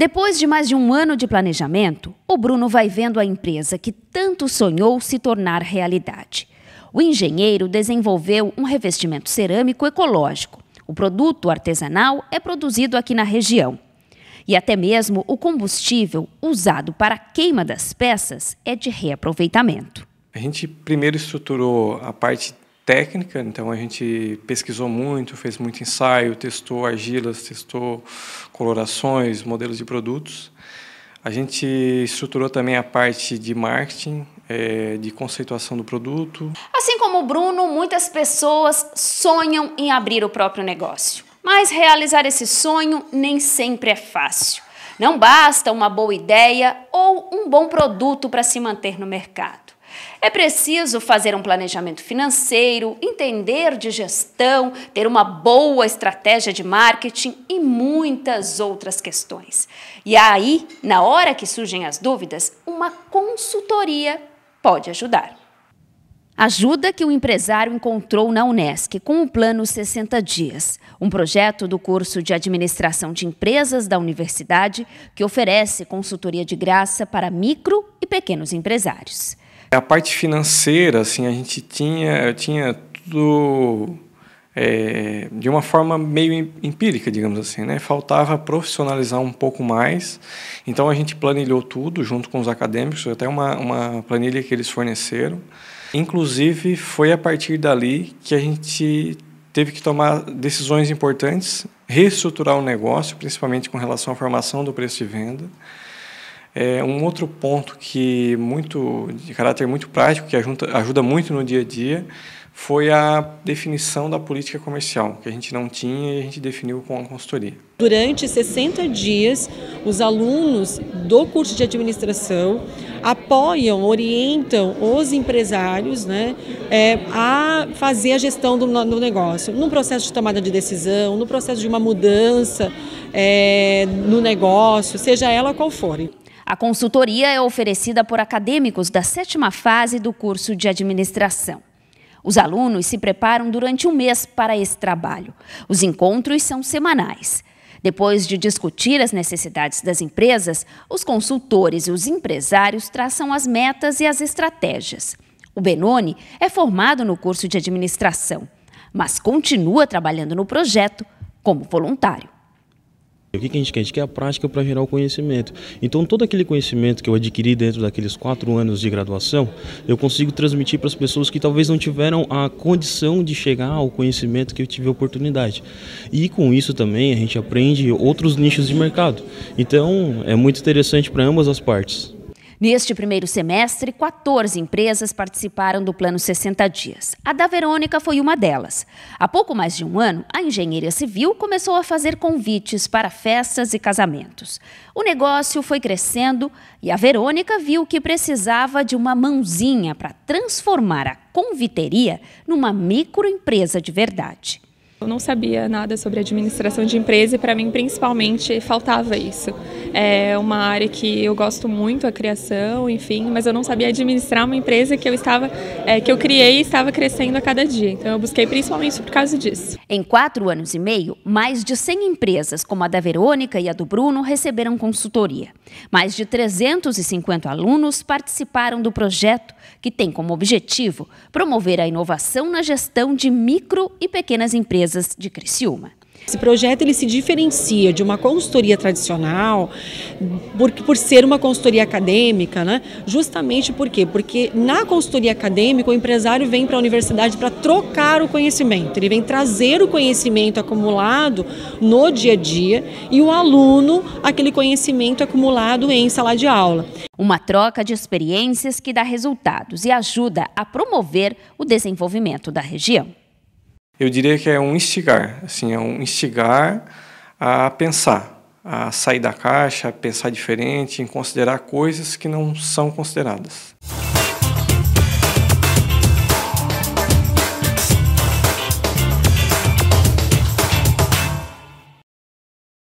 Depois de mais de um ano de planejamento, o Bruno vai vendo a empresa que tanto sonhou se tornar realidade. O engenheiro desenvolveu um revestimento cerâmico ecológico. O produto artesanal é produzido aqui na região. E até mesmo o combustível usado para a queima das peças é de reaproveitamento. A gente primeiro estruturou a parte técnica, então a gente pesquisou muito, fez muito ensaio, testou argilas, testou colorações, modelos de produtos. A gente estruturou também a parte de marketing, é, de conceituação do produto. Assim como o Bruno, muitas pessoas sonham em abrir o próprio negócio. Mas realizar esse sonho nem sempre é fácil. Não basta uma boa ideia ou um bom produto para se manter no mercado. É preciso fazer um planejamento financeiro, entender de gestão, ter uma boa estratégia de marketing e muitas outras questões. E aí, na hora que surgem as dúvidas, uma consultoria pode ajudar. Ajuda que o empresário encontrou na Unesc com o Plano 60 Dias, um projeto do curso de Administração de Empresas da Universidade que oferece consultoria de graça para micro e pequenos empresários. É, a parte financeira, assim, a gente tinha, tinha tudo é, de uma forma meio empírica, digamos assim, né? Faltava profissionalizar um pouco mais. Então a gente planilhou tudo junto com os acadêmicos, até uma, uma planilha que eles forneceram. Inclusive foi a partir dali que a gente teve que tomar decisões importantes, reestruturar o negócio, principalmente com relação à formação do preço de venda. É, um outro ponto que muito de caráter muito prático que ajuda, ajuda muito no dia a dia foi a definição da política comercial, que a gente não tinha e a gente definiu com a consultoria. Durante 60 dias, os alunos do curso de administração apoiam, orientam os empresários né, é, a fazer a gestão do, do negócio, no processo de tomada de decisão, no processo de uma mudança é, no negócio, seja ela qual for. A consultoria é oferecida por acadêmicos da sétima fase do curso de administração. Os alunos se preparam durante um mês para esse trabalho. Os encontros são semanais. Depois de discutir as necessidades das empresas, os consultores e os empresários traçam as metas e as estratégias. O Benoni é formado no curso de administração, mas continua trabalhando no projeto como voluntário. O que a gente quer? A gente quer a prática para gerar o conhecimento. Então, todo aquele conhecimento que eu adquiri dentro daqueles quatro anos de graduação, eu consigo transmitir para as pessoas que talvez não tiveram a condição de chegar ao conhecimento que eu tive a oportunidade. E com isso também a gente aprende outros nichos de mercado. Então, é muito interessante para ambas as partes. Neste primeiro semestre, 14 empresas participaram do Plano 60 Dias. A da Verônica foi uma delas. Há pouco mais de um ano, a engenharia civil começou a fazer convites para festas e casamentos. O negócio foi crescendo e a Verônica viu que precisava de uma mãozinha para transformar a conviteria numa microempresa de verdade. Eu não sabia nada sobre administração de empresa e para mim principalmente faltava isso. É uma área que eu gosto muito, a criação, enfim, mas eu não sabia administrar uma empresa que eu estava, é, que eu criei e estava crescendo a cada dia. Então eu busquei principalmente por causa disso. Em quatro anos e meio, mais de 100 empresas, como a da Verônica e a do Bruno, receberam consultoria. Mais de 350 alunos participaram do projeto, que tem como objetivo promover a inovação na gestão de micro e pequenas empresas de Criciúma. Esse projeto ele se diferencia de uma consultoria tradicional por, por ser uma consultoria acadêmica, né? justamente por quê? Porque na consultoria acadêmica o empresário vem para a universidade para trocar o conhecimento, ele vem trazer o conhecimento acumulado no dia a dia e o aluno aquele conhecimento acumulado em sala de aula. Uma troca de experiências que dá resultados e ajuda a promover o desenvolvimento da região eu diria que é um instigar, assim, é um instigar a pensar, a sair da caixa, a pensar diferente, em considerar coisas que não são consideradas.